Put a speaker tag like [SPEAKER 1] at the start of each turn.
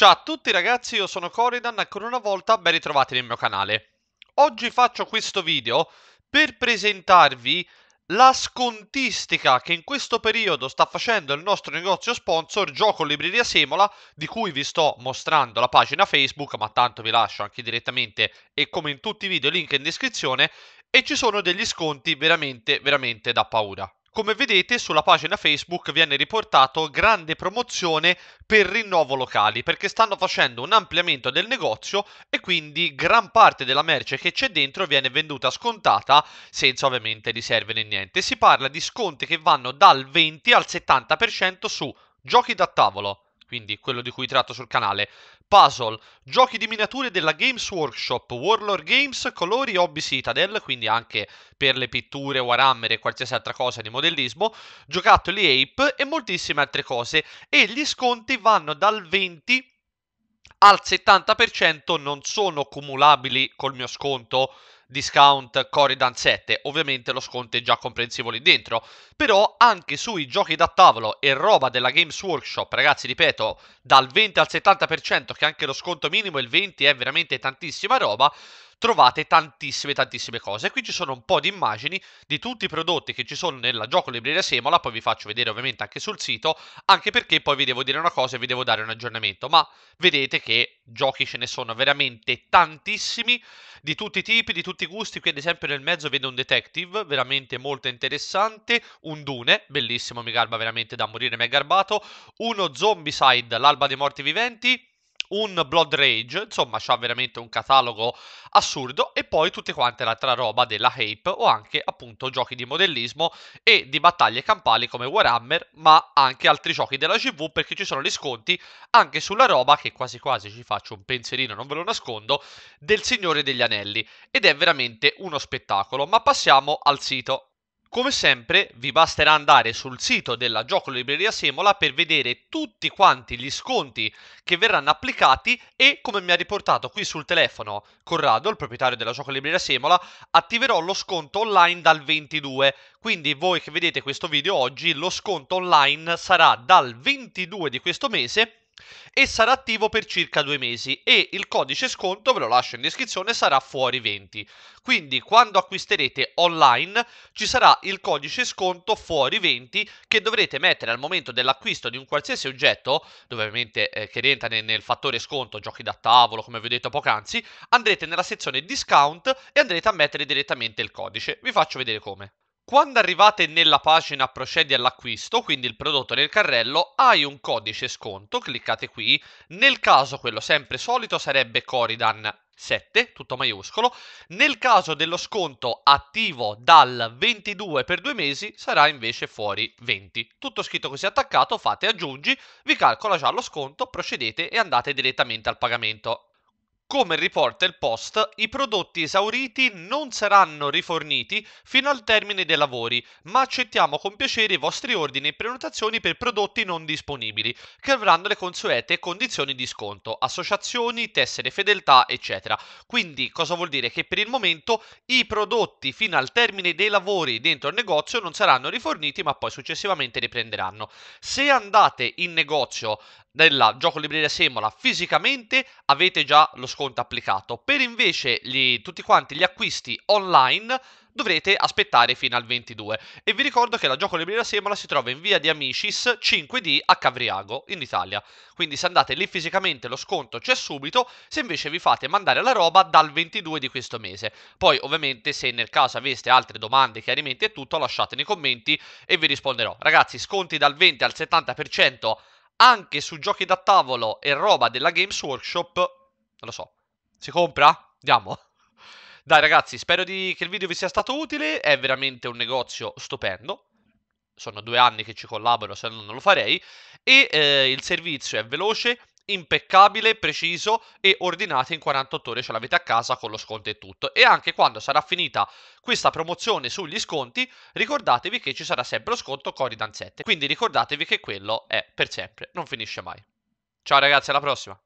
[SPEAKER 1] Ciao a tutti ragazzi, io sono Coridan e ancora una volta ben ritrovati nel mio canale. Oggi faccio questo video per presentarvi la scontistica che in questo periodo sta facendo il nostro negozio sponsor Gioco Libreria Semola, di cui vi sto mostrando la pagina Facebook, ma tanto vi lascio anche direttamente e come in tutti i video link in descrizione, e ci sono degli sconti veramente veramente da paura. Come vedete sulla pagina Facebook viene riportato grande promozione per rinnovo locali perché stanno facendo un ampliamento del negozio e quindi gran parte della merce che c'è dentro viene venduta scontata senza ovviamente riserve né niente. Si parla di sconti che vanno dal 20 al 70% su giochi da tavolo, quindi quello di cui tratto sul canale, puzzle, giochi di miniature della Games Workshop, Warlord Games, colori, hobby Citadel, quindi anche per le pitture, Warhammer e qualsiasi altra cosa di modellismo, giocattoli Ape e moltissime altre cose. E gli sconti vanno dal 20 al 70%, non sono cumulabili col mio sconto discount Corridan 7, ovviamente lo sconto è già comprensivo lì dentro, però anche sui giochi da tavolo e roba della Games Workshop, ragazzi ripeto, dal 20 al 70% che anche lo sconto minimo, il 20 è veramente tantissima roba, trovate tantissime tantissime cose. Qui ci sono un po' di immagini di tutti i prodotti che ci sono nella gioco libreria Semola, poi vi faccio vedere ovviamente anche sul sito, anche perché poi vi devo dire una cosa e vi devo dare un aggiornamento, ma vedete che giochi ce ne sono veramente tantissimi, di tutti i tipi, di tutti i gusti. Qui ad esempio nel mezzo vedo un detective, veramente molto interessante, un Dune, bellissimo, mi garba veramente da morire, mi è garbato, uno Zombie Side, l'alba dei morti viventi, un Blood Rage, insomma c'ha veramente un catalogo assurdo e poi tutte quante l'altra roba della Ape o anche appunto giochi di modellismo e di battaglie campali come Warhammer ma anche altri giochi della GV perché ci sono gli sconti anche sulla roba che quasi quasi ci faccio un pensierino, non ve lo nascondo, del Signore degli Anelli ed è veramente uno spettacolo ma passiamo al sito come sempre vi basterà andare sul sito della Gioco Libreria Semola per vedere tutti quanti gli sconti che verranno applicati e come mi ha riportato qui sul telefono Corrado, il proprietario della Gioco Libreria Semola, attiverò lo sconto online dal 22. Quindi voi che vedete questo video oggi, lo sconto online sarà dal 22 di questo mese e sarà attivo per circa due mesi e il codice sconto, ve lo lascio in descrizione, sarà fuori 20. Quindi quando acquisterete online ci sarà il codice sconto fuori 20 che dovrete mettere al momento dell'acquisto di un qualsiasi oggetto, dove ovviamente eh, che rientra nel, nel fattore sconto, giochi da tavolo, come vi ho detto poc'anzi, andrete nella sezione discount e andrete a mettere direttamente il codice. Vi faccio vedere come. Quando arrivate nella pagina procedi all'acquisto, quindi il prodotto nel carrello, hai un codice sconto, cliccate qui, nel caso quello sempre solito sarebbe Coridan 7, tutto maiuscolo, nel caso dello sconto attivo dal 22 per due mesi sarà invece fuori 20. Tutto scritto così attaccato, fate aggiungi, vi calcola già lo sconto, procedete e andate direttamente al pagamento. Come riporta il post, i prodotti esauriti non saranno riforniti fino al termine dei lavori, ma accettiamo con piacere i vostri ordini e prenotazioni per prodotti non disponibili, che avranno le consuete condizioni di sconto, associazioni, tessere fedeltà, eccetera. Quindi cosa vuol dire? Che per il momento i prodotti fino al termine dei lavori dentro il negozio non saranno riforniti, ma poi successivamente riprenderanno. Se andate in negozio della Gioco Libreria Semola fisicamente, avete già lo sconto sconto applicato. Per invece gli, tutti quanti gli acquisti online dovrete aspettare fino al 22. E vi ricordo che la gioco libreria Semola si trova in via di Amicis 5D a Cavriago, in Italia. Quindi se andate lì fisicamente lo sconto c'è subito, se invece vi fate mandare la roba dal 22 di questo mese. Poi ovviamente se nel caso aveste altre domande, chiarimenti e tutto, lasciate nei commenti e vi risponderò. Ragazzi, sconti dal 20 al 70% anche su giochi da tavolo e roba della Games Workshop non lo so. Si compra? Andiamo. Dai ragazzi, spero di... che il video vi sia stato utile. È veramente un negozio stupendo. Sono due anni che ci collaboro, se no non lo farei. E eh, il servizio è veloce, impeccabile, preciso e ordinate in 48 ore ce l'avete a casa con lo sconto e tutto. E anche quando sarà finita questa promozione sugli sconti, ricordatevi che ci sarà sempre lo sconto Coridan 7. Quindi ricordatevi che quello è per sempre, non finisce mai. Ciao ragazzi, alla prossima!